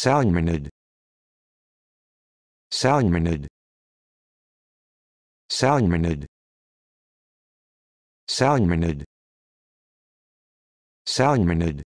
Salmonid Salmonid Salmonid Salmonid Salmonid